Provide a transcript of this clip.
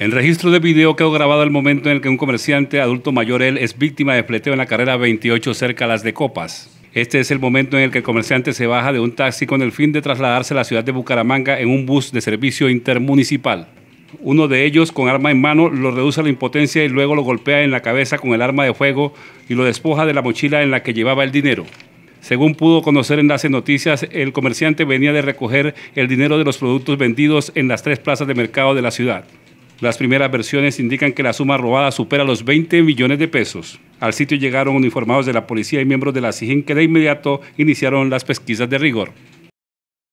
El registro de video quedó grabado el momento en el que un comerciante adulto mayor es víctima de fleteo en la carrera 28 cerca a las de Copas. Este es el momento en el que el comerciante se baja de un taxi con el fin de trasladarse a la ciudad de Bucaramanga en un bus de servicio intermunicipal. Uno de ellos, con arma en mano, lo reduce a la impotencia y luego lo golpea en la cabeza con el arma de fuego y lo despoja de la mochila en la que llevaba el dinero. Según pudo conocer en las noticias, el comerciante venía de recoger el dinero de los productos vendidos en las tres plazas de mercado de la ciudad. Las primeras versiones indican que la suma robada supera los 20 millones de pesos. Al sitio llegaron uniformados de la policía y miembros de la SIGIN que de inmediato iniciaron las pesquisas de rigor.